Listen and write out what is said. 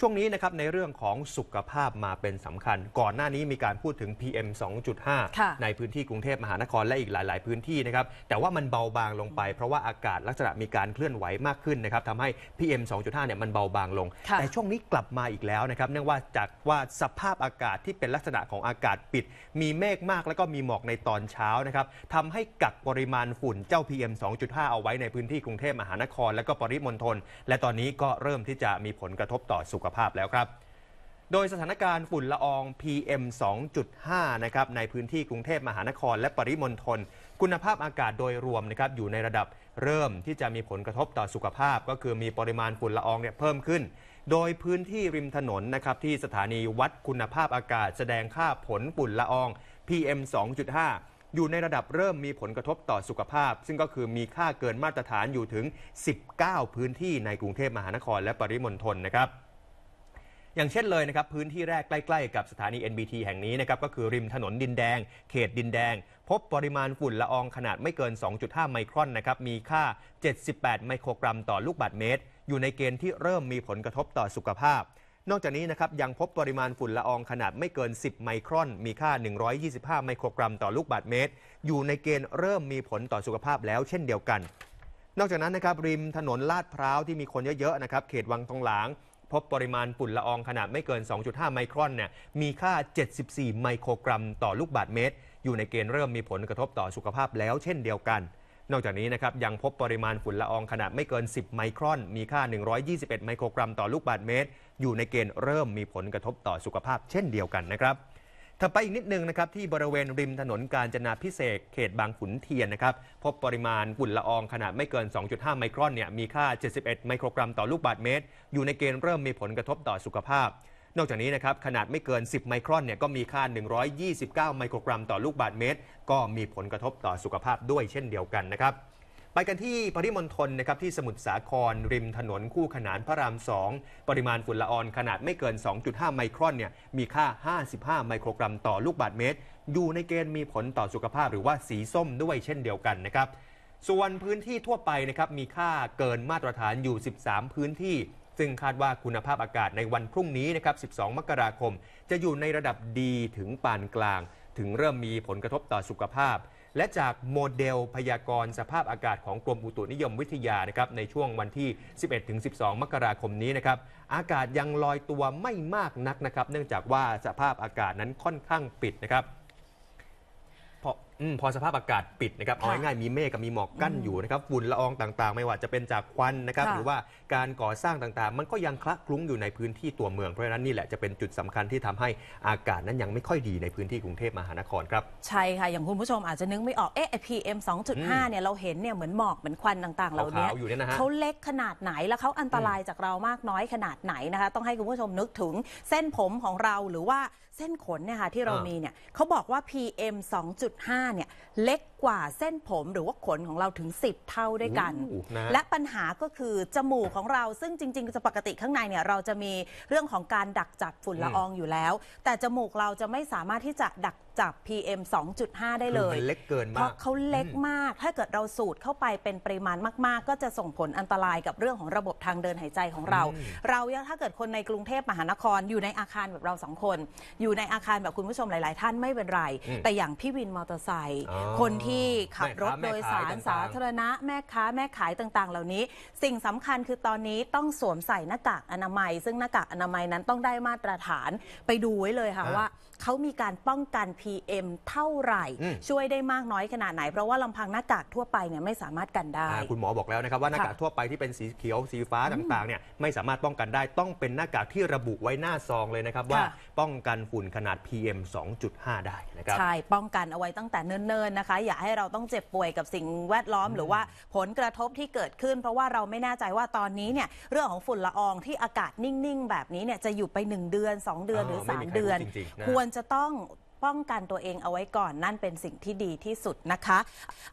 ช่วงนี้นะครับในเรื่องของสุขภาพมาเป็นสำคัญ ก่อนหน้านี้มีการพูดถึง PM 2.5 ในพื้นที่กรุงเทพมหานครและอีกหลาย ๆ พื้นที่นะครับแต่ว่ามันเบาบางลงไปเพราะว่าอากาศลักษณะมีการเคลื่อนไหวมากขึ้นนะครับทำให้ PM 2.5 เนี่ยมันเบาบางลงแต่ช่วงนี้กลับมาอีกแล้วนะครับ เนื่องว่าจากว่าสภาพอากาศที่เป็นลักษณะของอากาศปิด มีเมฆมากแล้วก็มีหมอกในตอนเช้านะครับทำให้กักปริมาณฝุ่นเจ้า PM 2.5 เอาไว้ในพื้นที่กรุงเทพมหานครและก็ปริมณฑลและตอนนี้ก็เริ่มที่จะมีผลกระทบต่อสุขขภาพแล้วครับโดยสถานการณ์ฝุ่นละออง PM 2.5นะครับในพื้นที่กรุงเทพมหานคร และปริมณฑลคุณภาพอากาศโดยรวมนะครับอยู่ในระดับเริ่มที่จะมีผลกระทบต่อสุขภาพ ก็คือมีปริมาณฝุ่นละอองเนี่ยเพิ่มขึ้น โดยพื้นที่ริมถนนนะครับที่สถานีวัดคุณภาพอากาศ แสดงค่าผลฝุ่นละออง PM 2.5 อยู่ในระดับเริ่มมีผลกระทบต่อสุขภาพ ซึ่งก็คือมีค่าเกินมาตรฐานอยู่ถึง 19 พื้นที่ในกรุงเทพมหานคร และปริมณฑลนะครับอย่างเช่นเลยนะครับพื้นที่แรกใกล้ ๆกับสถานี NBT แห่งนี้นะครับก็คือริมถนนดินแดง เขตดินแดง พบปริมาณฝุ่นละอองขนาดไม่เกิน 2.5 ไมครอนนะครับมีค่า 78 ไมโครกรัมต่อลูกบาศก์เมตร อยู่ในเกณฑ์ที่เริ่มมีผลกระทบต่อสุขภาพ นอกจากนี้นะครับยังพบปริมาณฝุ่นละอองขนาดไม่เกิน 10 ไมครอน มีค่า 125 ไมโครกรัมต่อลูกบาศก์เมตร อยู่ในเกณฑ์เริ่มมีผลต่อสุขภาพแล้ว เช่นเดียวกัน นอกจากนั้นนะครับริมถนนลาดพร้าวที่มีคนเยอะๆนะครับเขตวังทองหลางพบปริมาณฝุ่นละอองขนาดไม่เกิน 2.5 ไมครอนเนี่ยมีค่า 74 ไมโครกรัมต่อลูกบาศก์เมตร อยู่ในเกณฑ์เริ่มมีผลกระทบต่อสุขภาพแล้วเช่นเดียวกัน นอกจากนี้นะครับยังพบปริมาณฝุ่นละอองขนาดไม่เกิน 10 ไมครอน มีค่า 121 ไมโครกรัมต่อลูกบาศก์เมตร อยู่ในเกณฑ์เริ่มมีผลกระทบต่อสุขภาพเช่นเดียวกันนะครับถ้าไปอีกนิดนึงนะครับที่บริเวณริมถนนกาญจนาพิเศษเขตบางขุนเทียนนะครับพบปริมาณฝุ่นละออง ขนาดไม่เกิน 2.5 ไมครอนเนี่ยมีค่า 71ไมโครกรัมต่อลูกบาศก์เมตร อยู่ในเกณฑ์เริ่มมีผลกระทบต่อสุขภาพ นอกจากนี้นะครับขนาดไม่เกิน 10 ไมครอนเนี่ยก็มีค่า 129 ไมโครกรัม ต่อลูกบาศก์เมตร ก็มีผลกระทบต่อสุขภาพด้วยเช่นเดียวกันนะครับไปกันที่ปริมณฑลนะครับที่สมุทรสาครริมถนนคู่ขนานพระราม 2 ปริมาณฝุ่นละอองขนาดไม่เกิน 2.5 ไมครอนเนี่ยมีค่า 55 ไมโครกรัมต่อลูกบาศก์เมตรอยู่ในเกณฑ์มีผลต่อสุขภาพหรือว่าสีส้มด้วยเช่นเดียวกันนะครับส่วนพื้นที่ทั่วไปนะครับมีค่าเกินมาตรฐานอยู่ 13 พื้นที่ ซึ่งคาดว่าคุณภาพอากาศในวันพรุ่งนี้นะครับ 12 มกราคม จะอยู่ในระดับดีถึงปานกลาง ถึงเริ่มมีผลกระทบต่อสุขภาพและจากโมเดลพยากรณ์สภาพอากาศของกรมอุตุนิยมวิทยานะครับในช่วงวันที่ 11-12 มกราคมนี้นะครับอากาศยังลอยตัวไม่มากนักนะครับเนื่องจากว่าสภาพอากาศนั้นค่อนข้างปิดนะครับอพอสภาพอากาศปิดนะครับเอาง่ายๆมีเมฆกับมีหมอกกั้นอยู่นะครับฝุ่นละอองต่างๆ ไม่ว่าจะเป็นจากควันนะครับหรือว่าการก่อสร้างต่างๆ มันก็ยังคละคลุ้งอยู่ในพื้นที่ตัวเมืองเพราะฉะนั้นนี่แหละจะเป็นจุดสำคัญที่ทำให้อากาศนั้นยังไม่ค่อยดีในพื้นที่กรุงเทพมหานครครับ ใช่ค่ะอย่างคุณผู้ชมอาจจะนึกไม่ออกเอ๊ะเอุ PM 2.5เนี่ยเราเห็นเนี่ยเหมือนหมอกเหมือนควันต่างๆเหล่านี้เนี่ยเขาเล็กขนาดไหนแล้วเขาอันตรายจากเรามากน้อยขนาดไหนนะคะต้องให้คุณผู้ชมนึกถึงเส้นผมของเราหรือว่าเส้นขนเนี่ยค่ะที่เรามีมีเนี่ยเขาบอกว่า PM 2.5าเนี่ยเล็กกว่าเส้นผมหรือว่าขนของเราถึง 10 เท่าด้วยกันนะและปัญหาก็คือจมูกของเราซึ่งจริงๆจะปกติข้างในเนี่ย เราจะมีเรื่องของการดักจับฝุ่นละอองอยู่แล้ว แต่จมูกเราจะไม่สามารถที่จะดักจาก PM 2.5 ได้เลยเล็กเกินมากเพราะเขาเล็กมาก ถ้าเกิดเราสูดเข้าไปเป็นปริมาณมากๆ ก็จะส่งผลอันตรายกับเรื่องของระบบทางเดินหายใจของเรา เราถ้าเกิดคนในกรุงเทพมหานครอยู่ในอาคารแบบเราสองคน อยู่ในอาคารแบบคุณผู้ชมหลาย ๆ ท่านไม่เป็นไร แต่อย่างพี่วินมอเตอร์ไซค์คนที่ขับรถโดยสารสาธารณะ แม่ค้าแม่ขายต่าง ๆ เหล่านี้ สิ่งสำคัญคือตอนนี้ต้องสวมใส่หน้ากากอนามัย ซึ่งหน้ากากอนามัยนั้นต้องได้มาตรฐานไปดูไว้เลยค่ะว่าเขามีการป้องกัน p PM เท่าไหร่ ช่วยได้มากน้อยขนาดไหนเพราะว่าลำพังหน้ากากทั่วไปเนี่ยไม่สามารถกันได้คุณหมอบอกแล้วนะครับว่าหน้ากากทั่วไปที่เป็นสีเขียวสีฟ้าต่างๆเนี่ยไม่สามารถป้องกันได้ต้องเป็นหน้ากากที่ระบุไว้หน้าซองเลยนะครับว่าป้องกันฝุ่นขนาด PM 2.5 ได้นะครับใช่ป้องกันเอาไว้ตั้งแต่เนิ่นๆนะคะอย่าให้เราต้องเจ็บป่วยกับสิ่งแวดล้อม หรือว่าผลกระทบที่เกิดขึ้น เพราะว่าเราไม่แน่ใจว่าตอนนี้เนี่ยเรื่องของฝุ่นละอองที่อากาศนิ่งๆ แบบนี้เนี่ยจะอยู่ไป 1 เดือน 2 เดือนหรือม3เดือน ควรจะต้องป้องกันตัวเองเอาไว้ก่อนนั่นเป็นสิ่งที่ดีที่สุดนะคะ